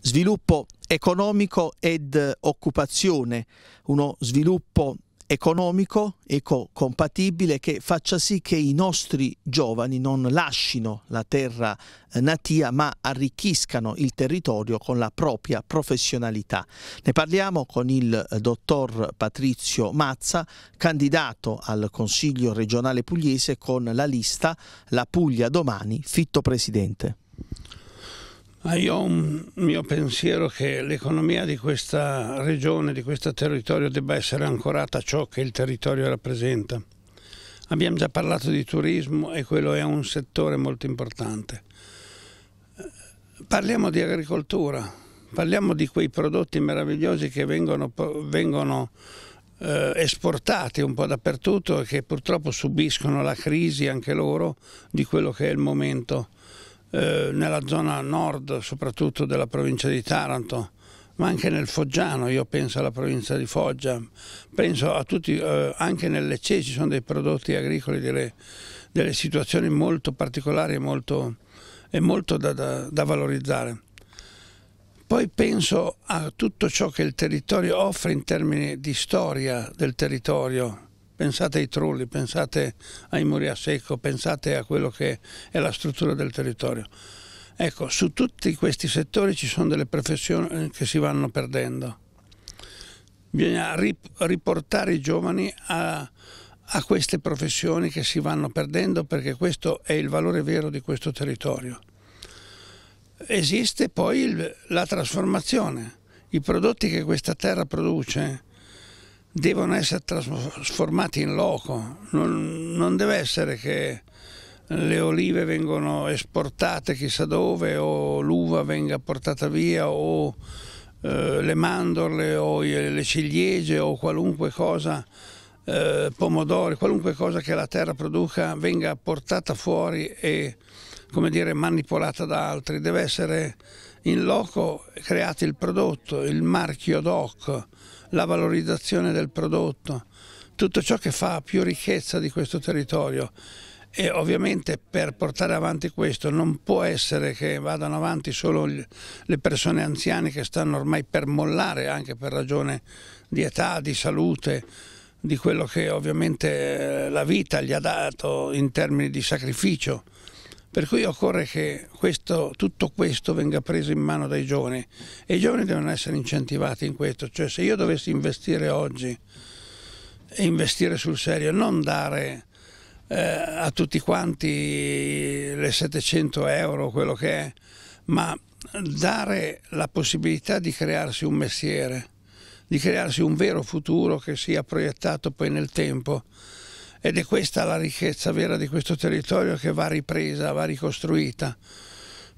sviluppo economico ed occupazione, uno sviluppo economico, ecocompatibile, che faccia sì che i nostri giovani non lascino la terra eh, natia, ma arricchiscano il territorio con la propria professionalità. Ne parliamo con il eh, dottor Patrizio Mazza, candidato al Consiglio regionale pugliese con la lista La Puglia domani, fitto presidente io ho un mio pensiero che l'economia di questa regione, di questo territorio, debba essere ancorata a ciò che il territorio rappresenta. Abbiamo già parlato di turismo e quello è un settore molto importante. Parliamo di agricoltura, parliamo di quei prodotti meravigliosi che vengono, vengono eh, esportati un po' dappertutto e che purtroppo subiscono la crisi anche loro di quello che è il momento eh, nella zona nord soprattutto della provincia di Taranto, ma anche nel Foggiano, io penso alla provincia di Foggia, penso a tutti, eh, anche nelle Lecce ci sono dei prodotti agricoli, delle, delle situazioni molto particolari e molto, e molto da, da, da valorizzare. Poi penso a tutto ciò che il territorio offre in termini di storia del territorio, pensate ai trulli, pensate ai muri a secco, pensate a quello che è la struttura del territorio. Ecco, su tutti questi settori ci sono delle professioni eh, che si vanno perdendo. Bisogna riportare i giovani a, a queste professioni che si vanno perdendo perché questo è il valore vero di questo territorio. Esiste poi il, la trasformazione. I prodotti che questa terra produce devono essere trasformati in loco, non, non deve essere che le olive vengono esportate chissà dove o l'uva venga portata via o eh, le mandorle o le ciliegie o qualunque cosa, eh, pomodori, qualunque cosa che la terra produca venga portata fuori e come dire manipolata da altri, deve essere in loco creati il prodotto, il marchio DOC, la valorizzazione del prodotto, tutto ciò che fa più ricchezza di questo territorio e ovviamente per portare avanti questo non può essere che vadano avanti solo le persone anziane che stanno ormai per mollare anche per ragione di età, di salute, di quello che ovviamente eh, la vita gli ha dato in termini di sacrificio. Per cui occorre che questo, tutto questo venga preso in mano dai giovani e i giovani devono essere incentivati in questo, cioè se io dovessi investire oggi e investire sul serio, non dare eh, a tutti quanti le 700 euro, o quello che è, ma dare la possibilità di crearsi un mestiere, di crearsi un vero futuro che sia proiettato poi nel tempo ed è questa la ricchezza vera di questo territorio che va ripresa, va ricostruita.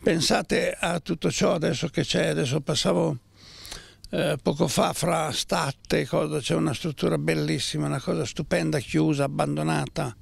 Pensate a tutto ciò adesso che c'è, adesso passavo eh, poco fa fra Statte, c'è una struttura bellissima, una cosa stupenda, chiusa, abbandonata,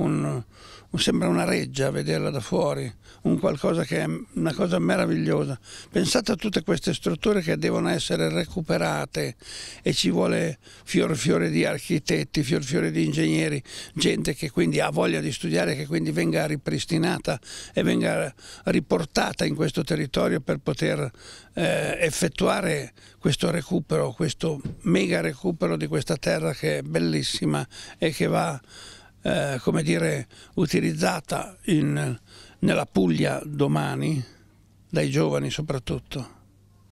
un, un, sembra una reggia vederla da fuori, un qualcosa che è una cosa meravigliosa. Pensate a tutte queste strutture che devono essere recuperate e ci vuole fior fiore di architetti, fior fiore di ingegneri, gente che quindi ha voglia di studiare, che quindi venga ripristinata e venga riportata in questo territorio per poter eh, effettuare questo recupero, questo mega recupero di questa terra che è bellissima e che va eh, come dire, utilizzata in, nella Puglia domani, dai giovani soprattutto.